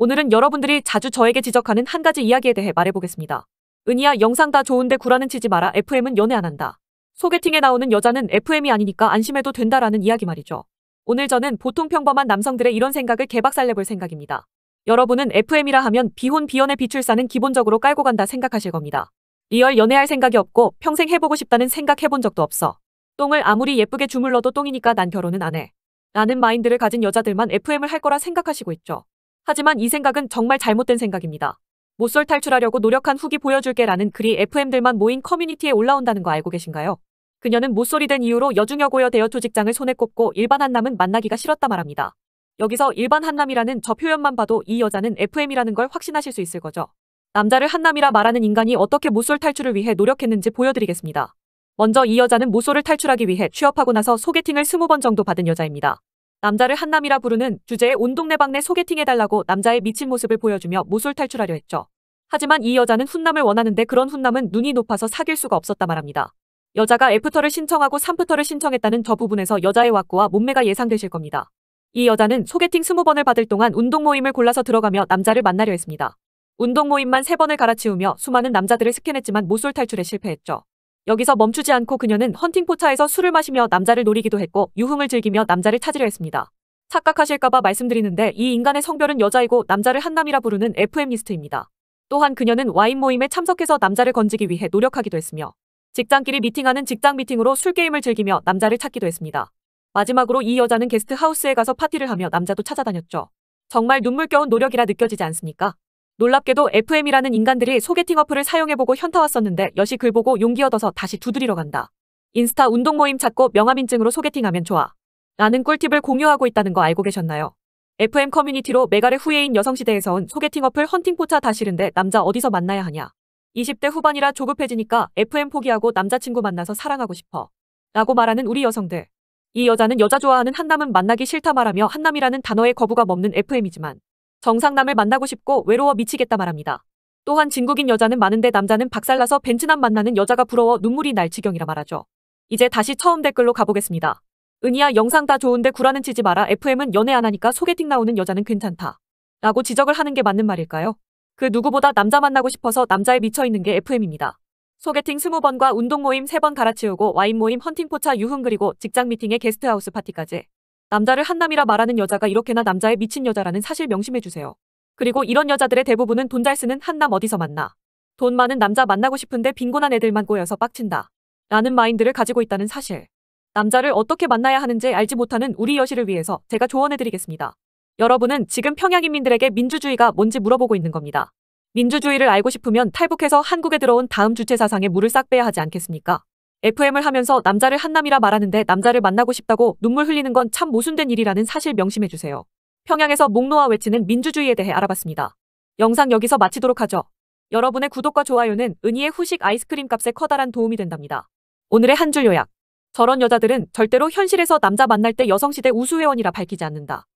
오늘은 여러분들이 자주 저에게 지적하는 한 가지 이야기에 대해 말해보겠습니다. 은희야 영상 다 좋은데 구라는 치지 마라 FM은 연애 안 한다. 소개팅에 나오는 여자는 FM이 아니니까 안심해도 된다라는 이야기 말이죠. 오늘 저는 보통 평범한 남성들의 이런 생각을 개박살내볼 생각입니다. 여러분은 FM이라 하면 비혼 비연의 비출사는 기본적으로 깔고 간다 생각하실 겁니다. 리얼 연애할 생각이 없고 평생 해보고 싶다는 생각 해본 적도 없어. 똥을 아무리 예쁘게 주물러도 똥이니까 난 결혼은 안 해. 라는 마인드를 가진 여자들만 FM을 할 거라 생각하시고 있죠. 하지만 이 생각은 정말 잘못된 생각입니다. 못설 탈출하려고 노력한 후기 보여줄게라는 글이 FM들만 모인 커뮤니티에 올라온다는 거 알고 계신가요? 그녀는 못설이 된이후로 여중여고여 대여초 직장을 손에 꼽고 일반 한남은 만나기가 싫었다 말합니다. 여기서 일반 한남이라는 저 표현만 봐도 이 여자는 FM이라는 걸 확신하실 수 있을 거죠. 남자를 한남이라 말하는 인간이 어떻게 못쏠 탈출을 위해 노력했는지 보여드리겠습니다. 먼저 이 여자는 못쏠을 탈출하기 위해 취업하고 나서 소개팅을 20번 정도 받은 여자입니다. 남자를 한남이라 부르는 주제에 온 동네방네 소개팅해달라고 남자의 미친 모습을 보여주며 모쏠 탈출하려 했죠. 하지만 이 여자는 훈남을 원하는데 그런 훈남은 눈이 높아서 사귈 수가 없었다 말합니다. 여자가 애프터를 신청하고 삼프터를 신청했다는 저 부분에서 여자의 왁구와 몸매가 예상되실 겁니다. 이 여자는 소개팅 20번을 받을 동안 운동 모임을 골라서 들어가며 남자를 만나려 했습니다. 운동 모임만 3번을 갈아치우며 수많은 남자들을 스캔했지만 모솔 탈출에 실패했죠. 여기서 멈추지 않고 그녀는 헌팅포차에서 술을 마시며 남자를 노리기도 했고 유흥을 즐기며 남자를 찾으려 했습니다. 착각하실까봐 말씀드리는데 이 인간의 성별은 여자이고 남자를 한남이라 부르는 FM리스트입니다. 또한 그녀는 와인 모임에 참석해서 남자를 건지기 위해 노력하기도 했으며 직장끼리 미팅하는 직장 미팅으로 술게임을 즐기며 남자를 찾기도 했습니다. 마지막으로 이 여자는 게스트하우스에 가서 파티를 하며 남자도 찾아다녔죠. 정말 눈물겨운 노력이라 느껴지지 않습니까? 놀랍게도 FM이라는 인간들이 소개팅 어플을 사용해보고 현타 왔었는데 여시 글 보고 용기 얻어서 다시 두드리러 간다. 인스타 운동 모임 찾고 명함인증으로 소개팅하면 좋아. 라는 꿀팁을 공유하고 있다는 거 알고 계셨나요? FM 커뮤니티로 메갈의 후예인 여성시대에서 온 소개팅 어플 헌팅포차 다 싫은데 남자 어디서 만나야 하냐. 20대 후반이라 조급해지니까 FM 포기하고 남자친구 만나서 사랑하고 싶어. 라고 말하는 우리 여성들. 이 여자는 여자 좋아하는 한남은 만나기 싫다 말하며 한남이라는 단어에 거부가 없는 FM이지만 정상남을 만나고 싶고 외로워 미치겠다 말합니다. 또한 진국인 여자는 많은데 남자는 박살나서 벤츠남 만나는 여자가 부러워 눈물이 날 지경이라 말하죠. 이제 다시 처음 댓글로 가보겠습니다. 은희야 영상 다 좋은데 구라는 치지 마라 FM은 연애 안 하니까 소개팅 나오는 여자는 괜찮다. 라고 지적을 하는 게 맞는 말일까요? 그 누구보다 남자 만나고 싶어서 남자에 미쳐있는 게 FM입니다. 소개팅 20번과 운동 모임 3번 갈아치우고 와인 모임 헌팅포차 유흥 그리고 직장 미팅에 게스트하우스 파티까지. 남자를 한남이라 말하는 여자가 이렇게나 남자의 미친 여자라는 사실 명심해주세요. 그리고 이런 여자들의 대부분은 돈 잘 쓰는 한남 어디서 만나. 돈 많은 남자 만나고 싶은데 빈곤한 애들만 꼬여서 빡친다. 라는 마인드를 가지고 있다는 사실. 남자를 어떻게 만나야 하는지 알지 못하는 우리 여시를 위해서 제가 조언해드리겠습니다. 여러분은 지금 평양인민들에게 민주주의가 뭔지 물어보고 있는 겁니다. 민주주의를 알고 싶으면 탈북해서 한국에 들어온 다음 주체 사상에 물을 싹 빼야 하지 않겠습니까? FM을 하면서 남자를 한남이라 말하는데 남자를 만나고 싶다고 눈물 흘리는 건 참 모순된 일이라는 사실 명심해주세요. 평양에서 목 놓아 외치는 민주주의에 대해 알아봤습니다. 영상 여기서 마치도록 하죠. 여러분의 구독과 좋아요는 은희의 후식 아이스크림 값에 커다란 도움이 된답니다. 오늘의 한 줄 요약. 저런 여자들은 절대로 현실에서 남자 만날 때 여성시대 우수회원이라 밝히지 않는다.